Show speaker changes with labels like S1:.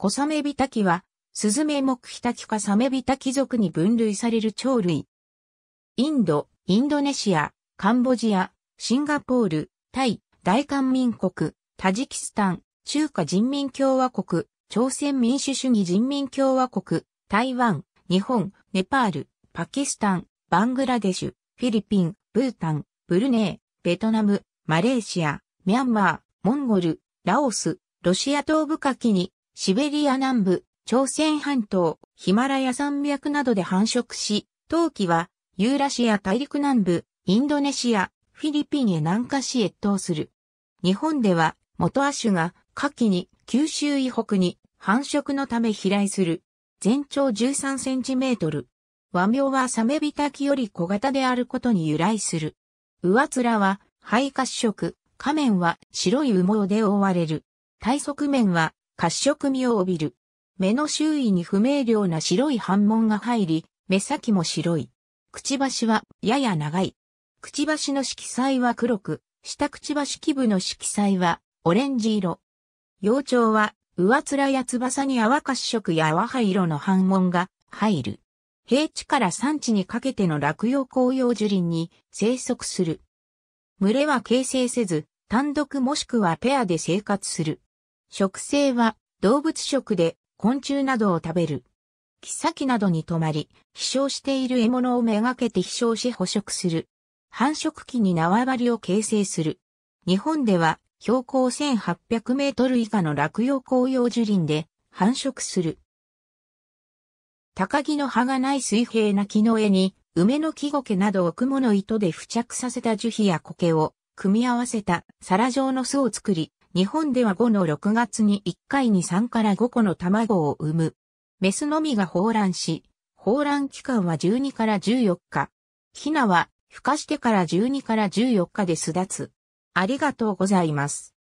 S1: コサメビタキは、スズメモクヒタキかサメビタキ族に分類される鳥類。インド、インドネシア、カンボジア、シンガポール、タイ、大韓民国、タジキスタン、中華人民共和国、朝鮮民主主義人民共和国、台湾、日本、ネパール、パキスタン、バングラデシュ、フィリピン、ブータン、ブルネー、ベトナム、マレーシア、ミャンマー、モンゴル、ラオス、ロシア東部下記にシベリア南部、朝鮮半島、ヒマラヤ山脈などで繁殖し、冬季はユーラシア大陸南部、インドネシア、フィリピンへ南下し越冬する。日本では元亜種が夏季に九州以北に繁殖のため飛来する。全長13センチメートル。和名はサメビタキより小型であることに由来する。上面は肺褐色、下面は白い羽毛で覆われる。体側面は褐色味を帯びる。目の周囲に不明瞭な白い斑紋が入り、目先も白い。くちばしはやや長い。くちばしの色彩は黒く、下くちばし基部の色彩はオレンジ色。幼鳥は上面や翼に淡褐色や淡灰色の斑紋が入る。平地から山地にかけての落葉紅葉樹林に生息する。群れは形成せず、単独もしくはペアで生活する。植生は動物食で昆虫などを食べる。木先などに止まり、飛翔している獲物をめがけて飛翔し捕食する。繁殖期に縄張りを形成する。日本では標高1800メートル以下の落葉紅葉樹林で繁殖する。高木の葉がない水平な木の絵に、梅の木苔などを雲の糸で付着させた樹皮や苔を組み合わせた皿状の巣を作り、日本では5の6月に1回に3から5個の卵を産む。メスのみが放卵し、放卵期間は12から14日。ヒナは孵化してから12から14日で巣立つ。ありがとうございます。